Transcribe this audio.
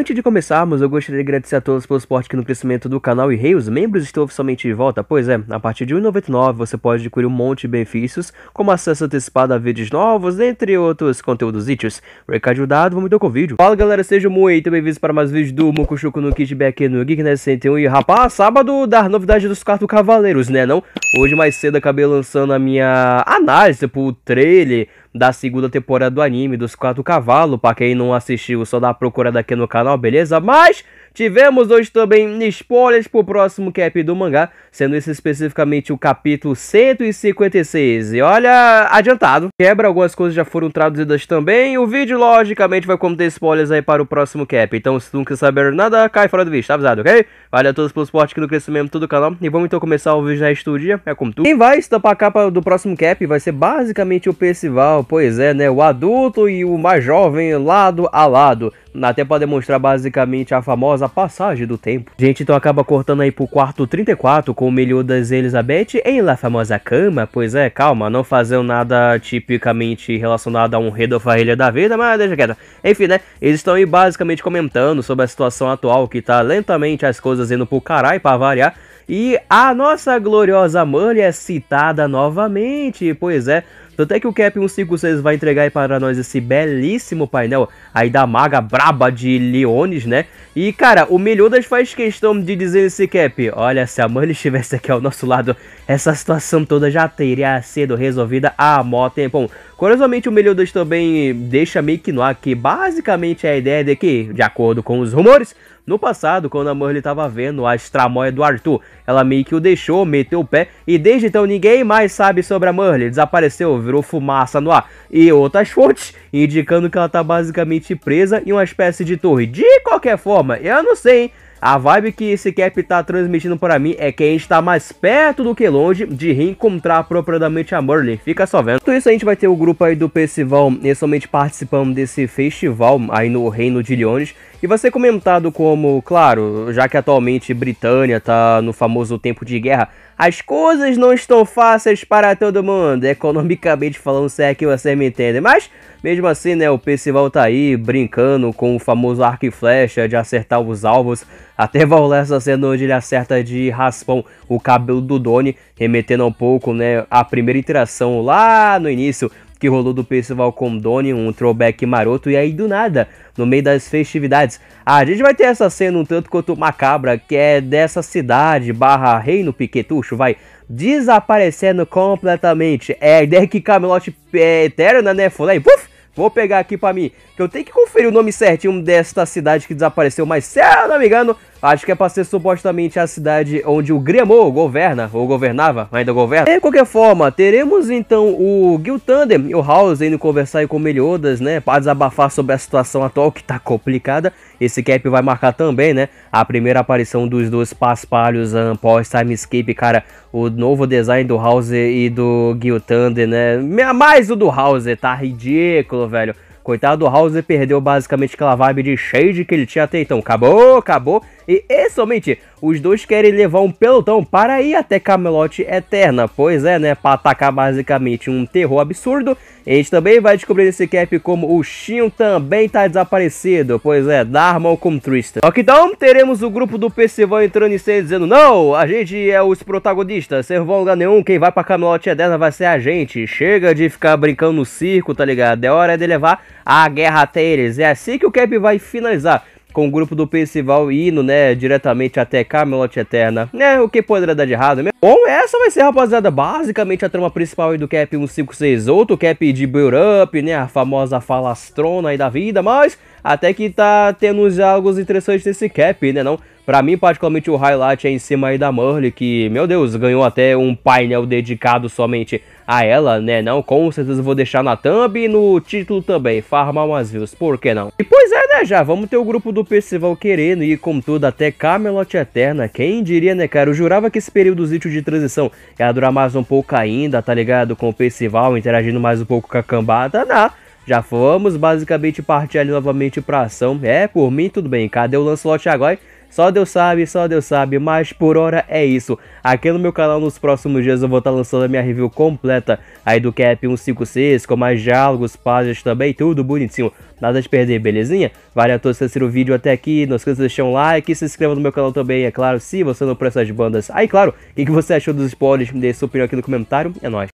Antes de começarmos, eu gostaria de agradecer a todos pelo suporte aqui no crescimento do canal e rei. Os membros estão oficialmente de volta? Pois é, a partir de R$1,99 1,99 você pode adquirir um monte de benefícios, como acesso antecipado a vídeos novos, entre outros conteúdos itens. Recado dado, vamos então com o vídeo. Fala galera, sejam muito bem-vindos para mais vídeos do Mokushuku no Kitback no Geekness né, 101. E rapaz, sábado dar novidades dos quatro cavaleiros, né não? Hoje mais cedo acabei lançando a minha análise pro trailer, da segunda temporada do anime, dos quatro cavalos. Pra quem não assistiu, só dá uma procurada aqui no canal, beleza? Mas Tivemos hoje também spoilers para o próximo cap do mangá, sendo esse especificamente o capítulo 156. E olha, adiantado, quebra, algumas coisas já foram traduzidas também. O vídeo, logicamente, vai conter spoilers aí para o próximo cap. Então, se tu não quer saber nada, cai fora do vídeo, tá avisado, ok? Vale a todos pelo suporte aqui no crescimento do canal. E vamos então começar o vídeo da estúdia. é como tu. Quem vai estampar a capa do próximo cap vai ser basicamente o Percival, pois é, né? O adulto e o mais jovem, lado a lado. Até para demonstrar basicamente a famosa pela passagem do tempo. A gente então acaba cortando aí pro quarto 34 com o Meliodas e Elizabeth em La Famosa Cama. Pois é, calma, não fazendo nada tipicamente relacionado a um redofarrilha da vida, mas deixa quieto. Enfim, né? Eles estão aí basicamente comentando sobre a situação atual que tá lentamente as coisas indo pro caralho pra variar. E a nossa gloriosa Mully é citada novamente, pois é. Tanto é que o Cap 156 vai entregar para nós esse belíssimo painel aí da maga braba de Leones, né? E cara, o Meliodas faz questão de dizer esse Cap, olha, se a Manny estivesse aqui ao nosso lado, essa situação toda já teria sido resolvida há mó tempão. Curiosamente, o Meliodas também deixa meio que no ar que basicamente é a ideia de que, de acordo com os rumores, no passado, quando a Merle estava vendo a estramóia do Arthur, ela meio que o deixou, meteu o pé, e desde então ninguém mais sabe sobre a Merle, desapareceu, virou fumaça no ar, e outras fontes, indicando que ela tá basicamente presa em uma espécie de torre. De qualquer forma, eu não sei, hein? A vibe que esse cap tá transmitindo para mim é que a gente tá mais perto do que longe de reencontrar propriamente a Merlin. Fica só vendo. Tudo isso a gente vai ter o grupo aí do Percival eh, somente participando desse festival aí no Reino de Leones. E você comentado como, claro, já que atualmente Britânia tá no famoso tempo de guerra, as coisas não estão fáceis para todo mundo, economicamente falando, se é que você me entende. Mas, mesmo assim, né, o Percival tá aí brincando com o famoso arco e flecha de acertar os alvos, até essa cena onde ele acerta de raspão o cabelo do Doni, remetendo um pouco, né, a primeira interação lá no início que rolou do Percival Condoni, um throwback maroto, e aí do nada, no meio das festividades, a gente vai ter essa cena um tanto quanto macabra, que é dessa cidade barra reino piquetucho, vai desaparecendo completamente. É a ideia que Camelot é eterna, né? Foi aí, puf, Vou pegar aqui para mim, que eu tenho que conferir o nome certinho desta cidade que desapareceu, mas se eu não me engano, Acho que é para ser supostamente a cidade onde o Gremor governa, ou governava, ainda governa. De qualquer forma, teremos então o Gil Thunder e o House indo conversar com o Meliodas, né? para desabafar sobre a situação atual, que tá complicada. Esse cap vai marcar também, né? A primeira aparição dos dois paspalhos um, pós-timescape, cara. O novo design do House e do Gil Thunder, né? Mais o do House, tá ridículo, velho. Coitado do House perdeu basicamente aquela vibe de shade que ele tinha até então. Acabou, acabou. E, e somente os dois querem levar um pelotão para ir até Camelot Eterna. Pois é, né? Para atacar basicamente um terror absurdo. A gente também vai descobrir nesse cap como o Shin também está desaparecido. Pois é, Dharma com Tristan. Ok, então teremos o grupo do Percival entrando em cena dizendo: Não, a gente é os protagonistas. Vocês não vão lugar nenhum. Quem vai para Camelot Eterna vai ser a gente. Chega de ficar brincando no circo, tá ligado? É hora de levar a guerra até eles. É assim que o cap vai finalizar com o grupo do Percival indo, né, diretamente até Camelot Eterna. né, o que poderia dar de errado mesmo? Bom, essa vai ser, rapaziada, basicamente a trama principal aí do Cap 1568, o Cap de Build Up, né, a famosa falastrona aí da vida, mas até que tá tendo já alguns interessantes nesse cap, né não? Pra mim, particularmente, o highlight é em cima aí da Murley, que, meu Deus, ganhou até um painel dedicado somente a ela, né? Não, com certeza vou deixar na thumb e no título também, farmar umas views, por que não? E pois é, né, já, vamos ter o grupo do Percival querendo e, tudo até Camelot Eterna, quem diria, né, cara? Eu jurava que esse períodozinho de transição ia durar mais um pouco ainda, tá ligado? Com o Percival interagindo mais um pouco com a cambada, não. Já fomos basicamente partir ali novamente pra ação. É, por mim tudo bem. Cadê o Lancelot agora? Só Deus sabe, só Deus sabe, mas por hora é isso. Aqui no meu canal nos próximos dias eu vou estar tá lançando a minha review completa aí do Cap 156, com mais diálogos, páginas também, tudo bonitinho. Nada de perder, belezinha? Vale a todos assistir o vídeo até aqui, não esqueça de deixar um like, se inscreva no meu canal também, é claro, se você não presta as bandas. Aí, claro, o que, que você achou dos spoilers, me dê sua opinião aqui no comentário, é nóis.